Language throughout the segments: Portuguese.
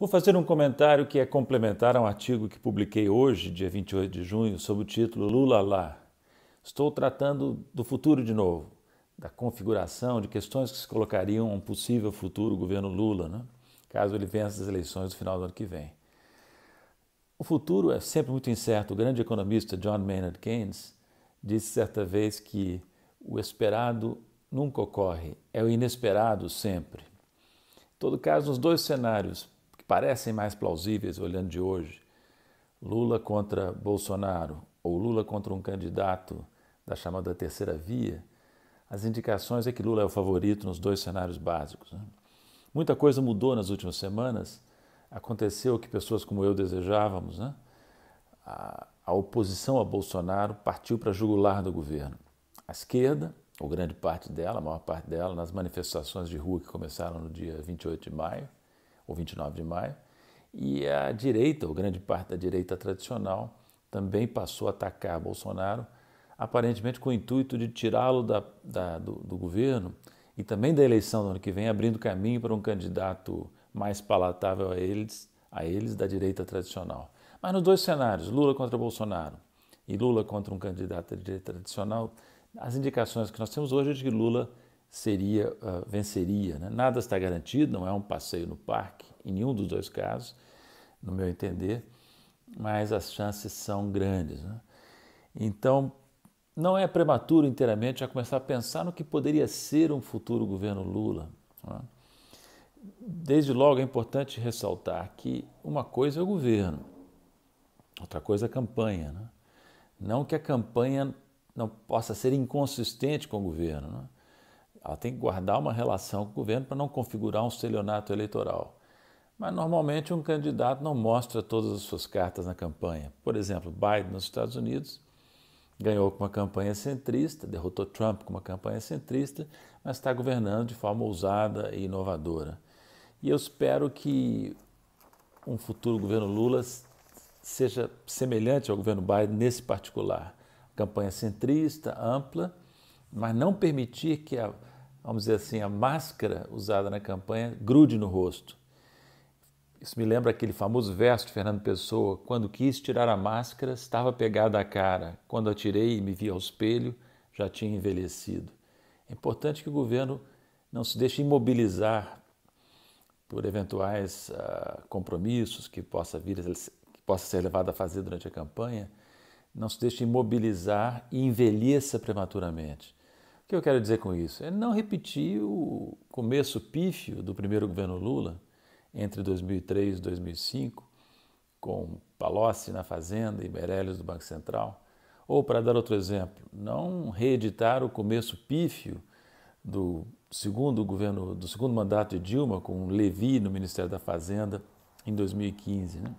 Vou fazer um comentário que é complementar a um artigo que publiquei hoje, dia 28 de junho, sob o título Lula lá. Estou tratando do futuro de novo, da configuração, de questões que se colocariam a um possível futuro governo Lula, né? caso ele vença as eleições no final do ano que vem. O futuro é sempre muito incerto. O grande economista John Maynard Keynes disse certa vez que o esperado nunca ocorre, é o inesperado sempre. Em todo caso, nos dois cenários parecem mais plausíveis olhando de hoje, Lula contra Bolsonaro ou Lula contra um candidato da chamada terceira via, as indicações é que Lula é o favorito nos dois cenários básicos. Né? Muita coisa mudou nas últimas semanas, aconteceu o que pessoas como eu desejávamos, né? a, a oposição a Bolsonaro partiu para jugular do governo. A esquerda, ou grande parte dela, a maior parte dela, nas manifestações de rua que começaram no dia 28 de maio, ou 29 de maio, e a direita, ou grande parte da direita tradicional, também passou a atacar Bolsonaro, aparentemente com o intuito de tirá-lo do, do, governo e também da eleição do ano que vem, abrindo caminho para um candidato mais palatável a eles, a eles da direita tradicional. Mas nos dois cenários, Lula contra Bolsonaro e Lula contra um candidato da direita tradicional, as indicações que nós temos hoje é de que Lula seria uh, venceria. Né? Nada está garantido, não é um passeio no parque, em nenhum dos dois casos, no meu entender, mas as chances são grandes. Né? Então, não é prematuro inteiramente já começar a pensar no que poderia ser um futuro governo Lula. Né? Desde logo é importante ressaltar que uma coisa é o governo, outra coisa é a campanha. Né? Não que a campanha não possa ser inconsistente com o governo. Né? Ela tem que guardar uma relação com o governo para não configurar um celionato eleitoral. Mas normalmente um candidato não mostra todas as suas cartas na campanha. Por exemplo, Biden nos Estados Unidos ganhou com uma campanha centrista, derrotou Trump com uma campanha centrista, mas está governando de forma ousada e inovadora. E eu espero que um futuro governo Lula seja semelhante ao governo Biden nesse particular. Campanha centrista, ampla mas não permitir que a, vamos dizer assim, a máscara usada na campanha grude no rosto. Isso me lembra aquele famoso verso de Fernando Pessoa: quando quis tirar a máscara, estava pegada à cara. Quando atirei e me vi ao espelho, já tinha envelhecido. É importante que o governo não se deixe imobilizar por eventuais uh, compromissos que possa vir, que possa ser levado a fazer durante a campanha não se deixe imobilizar e envelheça prematuramente. O que eu quero dizer com isso? É não repetir o começo pífio do primeiro governo Lula, entre 2003 e 2005, com Palocci na Fazenda e Meirelles do Banco Central. Ou, para dar outro exemplo, não reeditar o começo pífio do segundo governo, do segundo mandato de Dilma, com Levi no Ministério da Fazenda, em 2015. Né?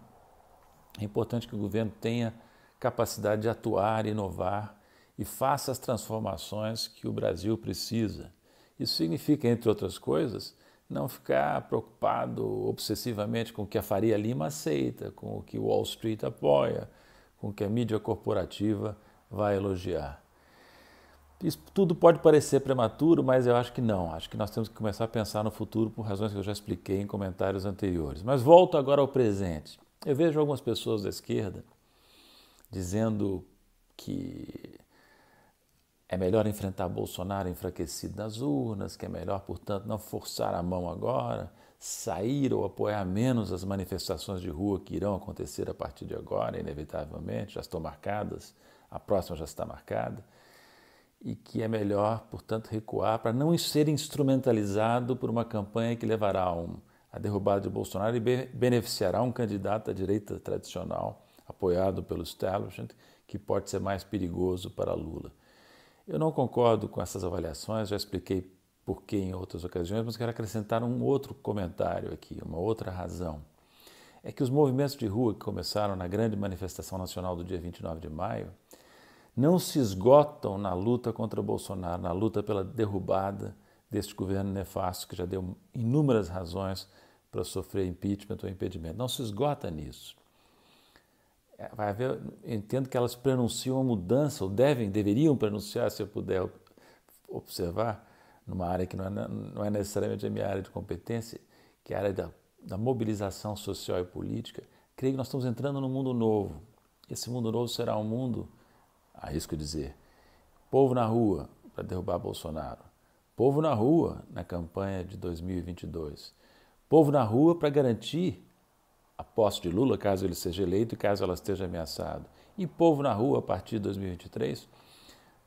É importante que o governo tenha capacidade de atuar, inovar e faça as transformações que o Brasil precisa. Isso significa, entre outras coisas, não ficar preocupado obsessivamente com o que a Faria Lima aceita, com o que Wall Street apoia, com o que a mídia corporativa vai elogiar. Isso tudo pode parecer prematuro, mas eu acho que não. Acho que nós temos que começar a pensar no futuro por razões que eu já expliquei em comentários anteriores. Mas volto agora ao presente. Eu vejo algumas pessoas da esquerda dizendo que é melhor enfrentar Bolsonaro enfraquecido nas urnas, que é melhor, portanto, não forçar a mão agora, sair ou apoiar menos as manifestações de rua que irão acontecer a partir de agora, inevitavelmente, já estão marcadas, a próxima já está marcada, e que é melhor, portanto, recuar para não ser instrumentalizado por uma campanha que levará a, um, a derrubada de Bolsonaro e beneficiará um candidato à direita tradicional apoiado pelo establishment, que pode ser mais perigoso para Lula. Eu não concordo com essas avaliações, já expliquei por que em outras ocasiões, mas quero acrescentar um outro comentário aqui, uma outra razão. É que os movimentos de rua que começaram na grande manifestação nacional do dia 29 de maio não se esgotam na luta contra Bolsonaro, na luta pela derrubada deste governo nefasto que já deu inúmeras razões para sofrer impeachment ou impedimento. Não se esgota nisso. É, vai haver, entendo que elas pronunciam uma mudança, ou devem, deveriam pronunciar, se eu puder observar, numa área que não é, não é necessariamente a minha área de competência, que é a área da, da mobilização social e política, creio que nós estamos entrando num mundo novo. Esse mundo novo será um mundo, arrisco dizer, povo na rua para derrubar Bolsonaro, povo na rua na campanha de 2022, povo na rua para garantir a posse de Lula, caso ele seja eleito e caso ela esteja ameaçada, e povo na rua a partir de 2023,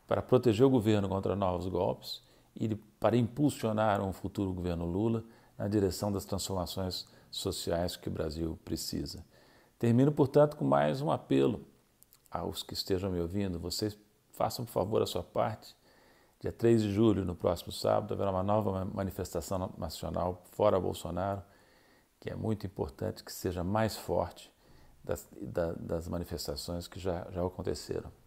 para proteger o governo contra novos golpes e para impulsionar um futuro governo Lula na direção das transformações sociais que o Brasil precisa. Termino, portanto, com mais um apelo aos que estejam me ouvindo. Vocês façam, por favor, a sua parte. Dia 3 de julho, no próximo sábado, haverá uma nova manifestação nacional fora Bolsonaro que é muito importante que seja mais forte das, das manifestações que já, já aconteceram.